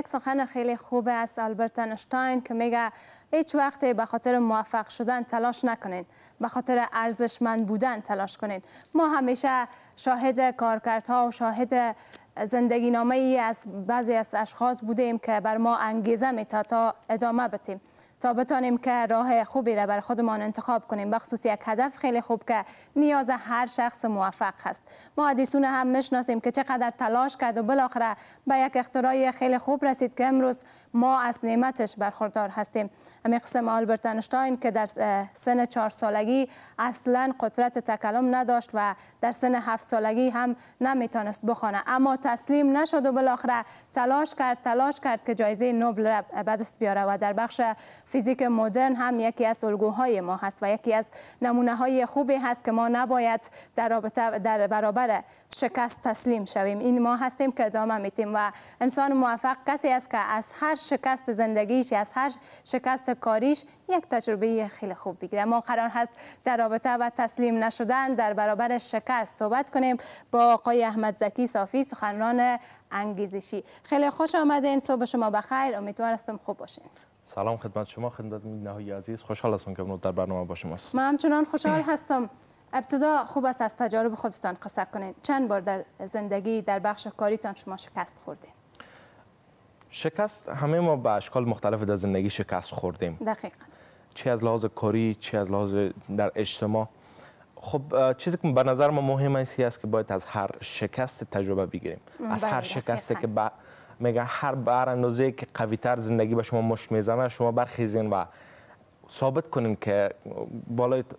یک سخن خیلی خوب است آلبرت انشتاین که میگه هیچ وقت به خاطر موفق شدن تلاش نکنین به خاطر ارزشمند بودن تلاش کنین ما همیشه شاهد کارکردها و شاهد زندگی نامه ای از بعضی از اشخاص بودیم که بر ما انگیزه میتا تا ادامه بتیم تا بتانیم که راه خوبی را بر خودمان انتخاب کنیم بخصوص یک هدف خیلی خوب که نیاز هر شخص موفق هست ما ادیسون هم میشناسیم که چقدر تلاش کرد و بالاخره به یک اختراع خیلی خوب رسید که امروز ما از نعمتش برخوردار هستیم امی قسم آلبرت انشتاین که در سن چهار سالگی اصلا قدرت تکلم نداشت و در سن هفت سالگی هم نمیتونست بخوانه اما تسلیم نشد و بالاخره تلاش کرد تلاش کرد که جایزه نوبل را بیاره و در بخش فیزیک مدرن هم یکی از الگوهای ما هست و یکی از نمونه های خوبی هست که ما نباید در, رابطه در برابر شکست تسلیم شویم این ما هستیم که ادامه میتیم و انسان موفق کسی است که از هر شکست زندگیش از هر شکست کاریش یک تجربه خیلی خوب بگیره ما قرار هست در رابطه و تسلیم نشدن در برابر شکست صحبت کنیم با آقای احمد زکی صافی سخنران انگیزشی خیلی خوش آمدین صبح شما بخیر امیدوار هستم خوب باشین سلام خدمت شما خدمت نهایی عزیز خوشحال هستم که در برنامه با شماست من همچنان خوشحال هستم ابتدا خوب است از تجارب خودتان قصه کنید چند بار در زندگی در بخش کاریتان شما شکست خوردید شکست همه ما به اشکال مختلف در زندگی شکست خوردیم دقیقا چه از لحاظ کاری چه از لحاظ در اجتماع خب چیزی که به نظر ما مهم است است که باید از هر شکست تجربه بگیریم از بله، هر شکستی که میگن هر بار اندازه که قوی تر زندگی به شما مش میزنه شما برخیزین و ثابت کنین که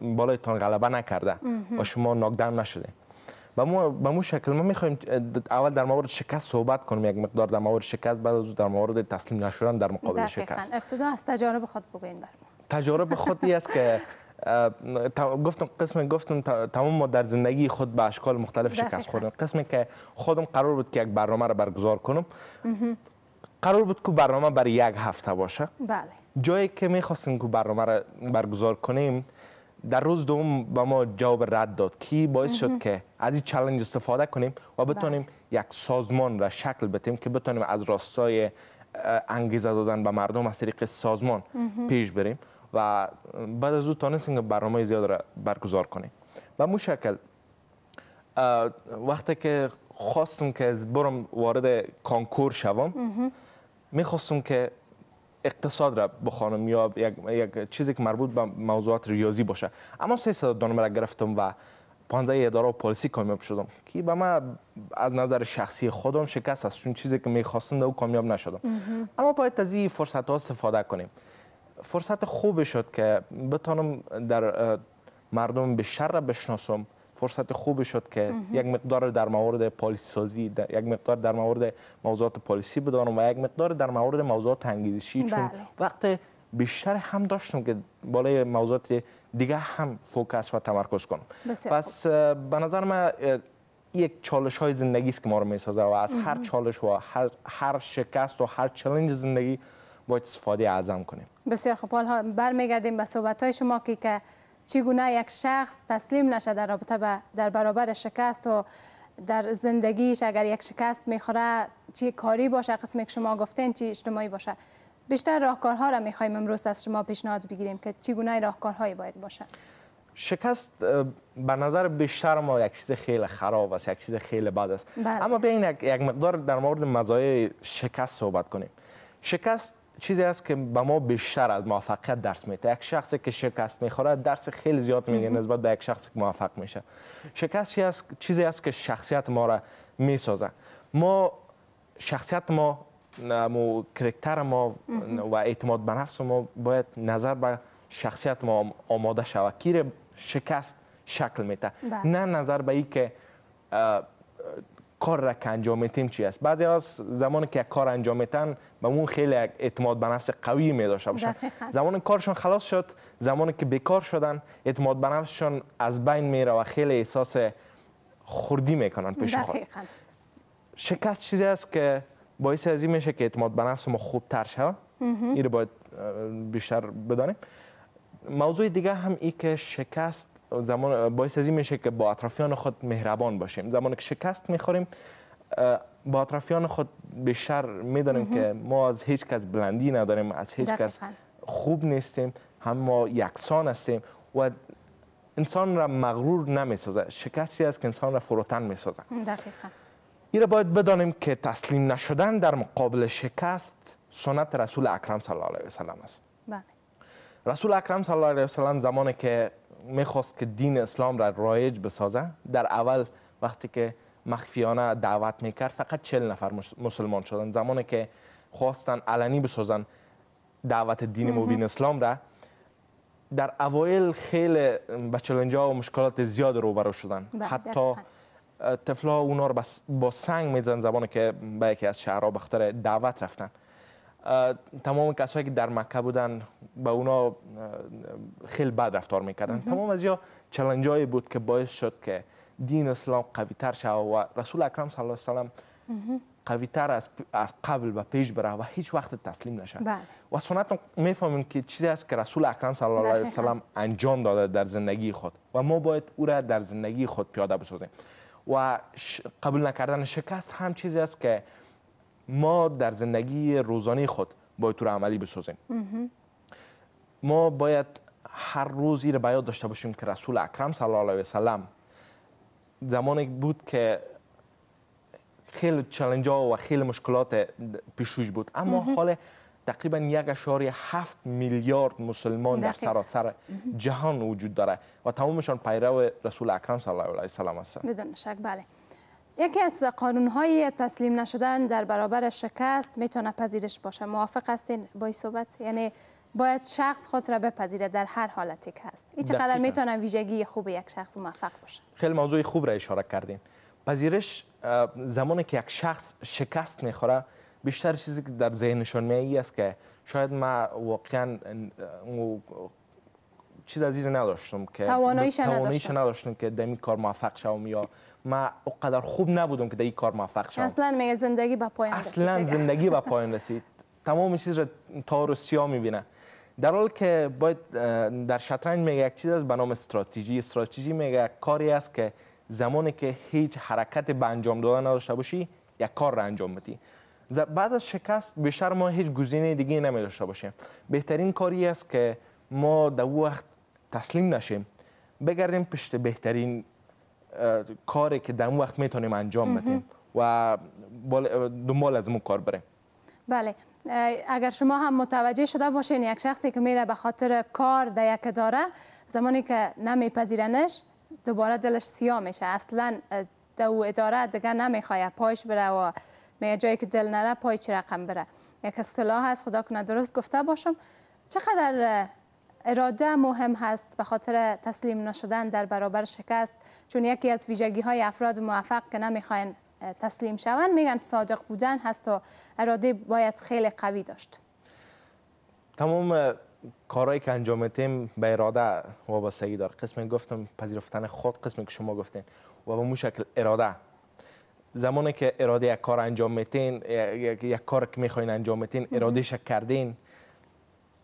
بالای تان غلبه نکرده و شما ناکدن نشده به مو, شکل ما میخوایم اول در مورد شکست صحبت کنیم یک مقدار در مورد شکست بعد از در مورد تسلیم نشدن در مقابل شکست ابتدا از تجارب خود بگوین برام تجارب خودی است که گفتم قسم گفتم تمام ما در زندگی خود به اشکال مختلف شکست خوردیم قسمی که خودم قرار بود که یک برنامه را برگزار کنم قرار بود که برنامه بر یک هفته باشه بله. جایی که میخواستیم که برنامه را برگزار کنیم در روز دوم به ما جواب رد داد کی باعث شد که از این چالش استفاده کنیم و بتونیم بله. یک سازمان را شکل بتیم که بتونیم از راستای انگیزه دادن به مردم از طریق سازمان پیش بریم و بعد از او تانستیم که برنامه زیاد را برگزار کنیم و مو شکل وقتی که خواستم که برم وارد کانکور شوم میخواستم که اقتصاد را بخوانم یا یک, چیزی که مربوط به موضوعات ریاضی باشه اما سه صد دانمه را گرفتم و 15 اداره و پالیسی کامیاب شدم که به من از نظر شخصی خودم شکست است چون چیزی که میخواستم در او کامیاب نشدم اما باید از این فرصت ها استفاده کنیم فرصت خوبی شد که بتانم در مردم به شر بشناسم فرصت خوبی شد که یک مقدار در موارد پالیسی سازی یک مقدار در مورد موضوعات پالیسی بدانم و یک مقدار در مورد موضوعات انگیزشی چون بله. وقت بیشتر هم داشتم که بالای موضوعات دیگه هم فوکس و تمرکز کنم پس به نظر من یک چالش های زندگی است که ما رو میسازه و از هر چالش و هر, هر شکست و هر چلنج زندگی باید استفاده اعظم کنیم بسیار خب حالا برمیگردیم به صحبت های شما که که چگونه یک شخص تسلیم نشه در رابطه در برابر شکست و در زندگیش اگر یک شکست میخوره چی کاری باشه قسمی که شما گفتین چی اجتماعی باشه بیشتر راهکارها را میخوایم امروز از شما پیشنهاد بگیریم که چگونه راهکارهایی باید باشه شکست به نظر بیشتر ما یک چیز خیلی خراب است یک چیز خیلی بد است بله. اما بیاین یک مقدار در مورد مزایای شکست صحبت کنیم شکست چیزی است که به ما بیشتر از موفقیت درس میده یک شخصی که شکست میخوره درس خیلی زیاد میگه نسبت به یک شخصی که موفق میشه شکست چیزی است که شخصیت ما را میسازه ما شخصیت ما ما کرکتر ما و اعتماد به نفس ما باید نظر به شخصیت ما آماده شود کیر شکست شکل میده بله. نه نظر به ای که کار را که انجام میتیم چی است بعضی از زمانی که کار انجام میتن به اون خیلی اعتماد به نفس قوی می داشته باشن زمان کارشون خلاص شد زمانی که بیکار شدن اعتماد به نفسشون از بین میره و خیلی احساس خوردی میکنن پیش خود شکست چیزی است که باعث از این میشه که اعتماد به نفس ما خوب تر شه این رو باید بیشتر بدانیم موضوع دیگه هم این که شکست زمان باعث از این میشه که با اطرافیان خود مهربان باشیم زمانی که شکست میخوریم با اطرافیان خود بیشتر میدانیم که ما از هیچ کس بلندی نداریم از هیچ کس خوب نیستیم هم ما یکسان هستیم و انسان را مغرور نمیسازه شکستی است که انسان را فروتن میسازه دقیقا این باید بدانیم که تسلیم نشدن در مقابل شکست سنت رسول اکرم صلی الله علیه وسلم است بله رسول اکرم صلی الله علیه سلم زمانی که میخواست که دین اسلام را رایج بسازه در اول وقتی که مخفیانه دعوت میکرد فقط چل نفر مسلمان شدن زمانی که خواستن علنی بسازن دعوت دین مبین اسلام را در اوایل خیلی به ها و مشکلات زیاد روبرو شدن بله، حتی طفلا اونا رو با سنگ میزن زمانی که به یکی از شهرها بخاطر دعوت رفتن تمام کسایی که در مکه بودن به اونا خیلی بد رفتار میکردن تمام از یا چلنج بود که باعث شد که دین اسلام قوی تر شد و رسول اکرم صلی الله علیه وسلم قوی تر از, قبل به پیش بره و هیچ وقت تسلیم نشد بله. و سنت میفهمیم که چیزی است که رسول اکرم صلی الله علیه وسلم انجام داده در زندگی خود و ما باید او را در زندگی خود پیاده بسازیم و قبول نکردن شکست هم چیزی است که ما در زندگی روزانه خود باید تو عملی بسازیم ما باید هر روزی رو باید داشته باشیم که رسول اکرم صلی الله علیه و زمانی بود که خیلی چلنج ها و خیلی مشکلات پیشوش بود اما حال تقریبا یک اشاری هفت میلیارد مسلمان در سراسر جهان وجود داره و تمامشان پیرو رسول اکرم صلی الله علیه و سلم بدون شک بله یکی از قانون های تسلیم نشدن در برابر شکست میتونه پذیرش باشه موافق هستین با این صحبت یعنی باید شخص خود را بپذیره در هر حالتی که هست این چقدر میتونه ویژگی خوب یک شخص موفق باشه خیلی موضوع خوب را اشاره کردین پذیرش زمانی که یک شخص شکست میخوره بیشتر چیزی که در ذهنشان ای است که شاید ما واقعا چیز از این نداشتم که تواناییش نداشتم. که در کار موفق شوم یا ما اونقدر خوب نبودم که در این کار موفق شوم اصلا میگه زندگی به پایان اصلا زندگی به پایان رسید تمام چیز رو تا و سیاه میبینه در حال که باید در شطرنج میگه یک چیز از به نام استراتژی استراتژی میگه کاری است که زمانی که هیچ حرکت به انجام دادن نداشته باشی یک کار را انجام بدی بعد از شکست بیشتر ما هیچ گزینه دیگه نمی داشته باشیم بهترین کاری است که ما در وقت تسلیم نشیم بگردیم پشت بهترین کاری که در وقت میتونیم انجام بدیم و دنبال از اون کار بریم بله اگر شما هم متوجه شده باشین یک شخصی که میره به خاطر کار در یک اداره زمانی که نمیپذیرنش دوباره دلش سیا میشه اصلا دو اداره دیگه نمیخواه پایش بره و میگه جایی که دل نره پای چی رقم بره یک اصطلاح هست خدا کنه درست گفته باشم چقدر اراده مهم هست به خاطر تسلیم نشدن در برابر شکست چون یکی از ویژگی های افراد موفق که نمیخواین تسلیم شوند میگن صادق بودن هست و اراده باید خیلی قوی داشت تمام کارهایی که انجام میتیم به اراده وابستگی دار قسم گفتم پذیرفتن خود قسمی که شما گفتین و به شکل اراده زمانی که اراده یک کار انجام میتین یک, کار که میخواین انجام میتین شک کردین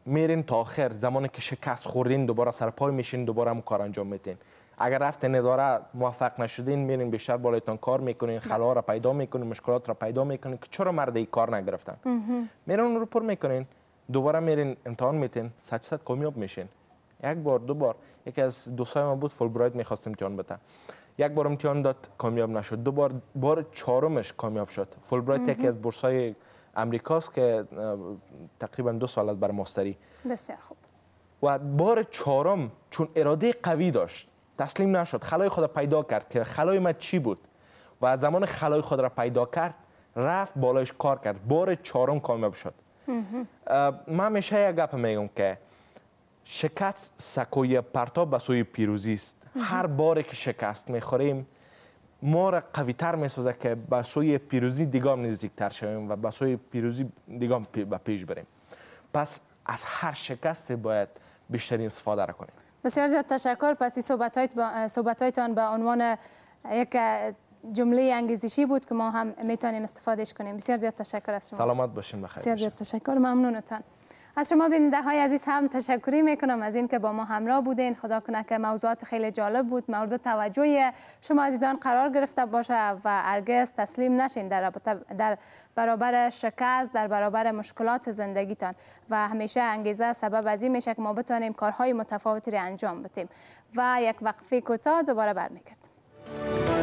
میرین تا آخر زمانی که شکست خوردین دوباره سرپای میشین دوباره هم کار انجام میدین اگر رفت نداره موفق نشدین میرین بیشتر بالایتان کار میکنین بله. خلا را پیدا میکنین مشکلات را پیدا میکنین که چرا مرد ای کار نگرفتن میرین اون رو پر میکنین دوباره میرین امتحان میتین صد صد کامیاب میشین یک بار دو بار یکی از دوستای ما بود فولبرایت میخواست امتحان بده یک بار امتحان داد کامیاب نشد دو بار بار چهارمش کامیاب شد فولبرایت یکی از بورسای امریکاست که تقریبا دو سال از بر مستری بسیار خوب و بار چهارم چون اراده قوی داشت تسلیم نشد خلای خود را پیدا کرد که خلای ما چی بود و از زمان خلای خود را پیدا کرد رفت بالایش کار کرد بار چهارم کامیاب شد من همیشه یک گپ میگم که شکست سکوی پرتاب به سوی پیروزی است هر باری که شکست میخوریم ما را قوی تر می سازه که به سوی پیروزی دیگام تر شویم و به سوی پیروزی دیگام به پیش بریم پس از هر شکست باید بیشترین استفاده را کنیم بسیار زیاد تشکر پس این هایتان به عنوان یک جمله انگیزشی بود که ما هم میتونیم استفادهش کنیم بسیار زیاد تشکر از شما سلامت باشین بخیر بسیار زیاد تشکر ممنونتان از شما بیننده های عزیز هم تشکری میکنم از اینکه با ما همراه بودین خدا کنه که موضوعات خیلی جالب بود مورد توجه شما عزیزان قرار گرفته باشه و هرگز تسلیم نشین در, در برابر شکست در برابر مشکلات زندگیتان و همیشه انگیزه سبب از این میشه که ما بتانیم کارهای متفاوتی را انجام بدیم و یک وقفه کوتاه دوباره برمیگردیم